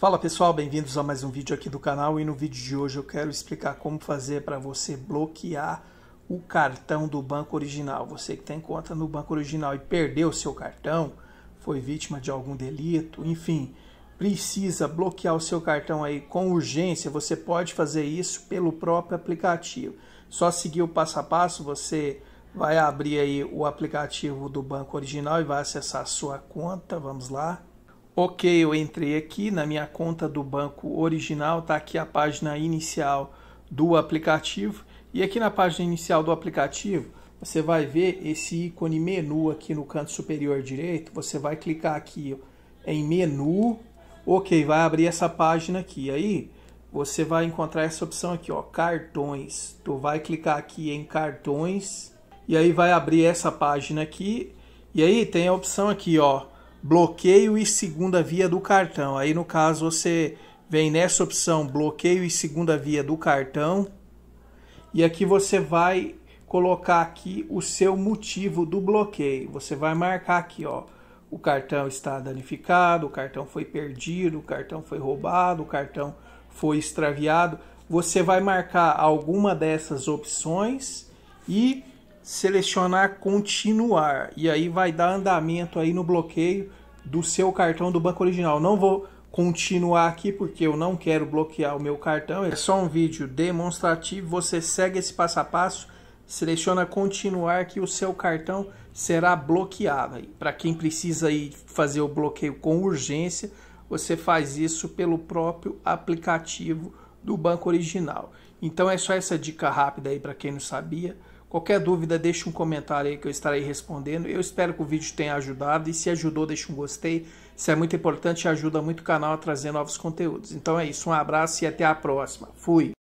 Fala pessoal, bem-vindos a mais um vídeo aqui do canal e no vídeo de hoje eu quero explicar como fazer para você bloquear o cartão do banco original. Você que tem tá conta no banco original e perdeu seu cartão, foi vítima de algum delito, enfim, precisa bloquear o seu cartão aí com urgência, você pode fazer isso pelo próprio aplicativo. Só seguir o passo a passo, você vai abrir aí o aplicativo do banco original e vai acessar a sua conta, vamos lá. Ok, eu entrei aqui na minha conta do banco original, está aqui a página inicial do aplicativo. E aqui na página inicial do aplicativo, você vai ver esse ícone menu aqui no canto superior direito. Você vai clicar aqui em menu. Ok, vai abrir essa página aqui. Aí você vai encontrar essa opção aqui, ó, cartões. Tu vai clicar aqui em cartões e aí vai abrir essa página aqui. E aí tem a opção aqui, ó, bloqueio e segunda via do cartão. Aí no caso você vem nessa opção bloqueio e segunda via do cartão e aqui você vai colocar aqui o seu motivo do bloqueio. Você vai marcar aqui, ó, o cartão está danificado, o cartão foi perdido, o cartão foi roubado, o cartão foi extraviado. Você vai marcar alguma dessas opções e selecionar continuar e aí vai dar andamento aí no bloqueio do seu cartão do banco original. Não vou continuar aqui porque eu não quero bloquear o meu cartão, é só um vídeo demonstrativo. Você segue esse passo a passo, seleciona continuar que o seu cartão será bloqueado. Para quem precisa aí fazer o bloqueio com urgência, você faz isso pelo próprio aplicativo do banco original. Então é só essa dica rápida aí para quem não sabia. Qualquer dúvida, deixe um comentário aí que eu estarei respondendo. Eu espero que o vídeo tenha ajudado e se ajudou, deixe um gostei. Isso é muito importante e ajuda muito o canal a trazer novos conteúdos. Então é isso, um abraço e até a próxima. Fui!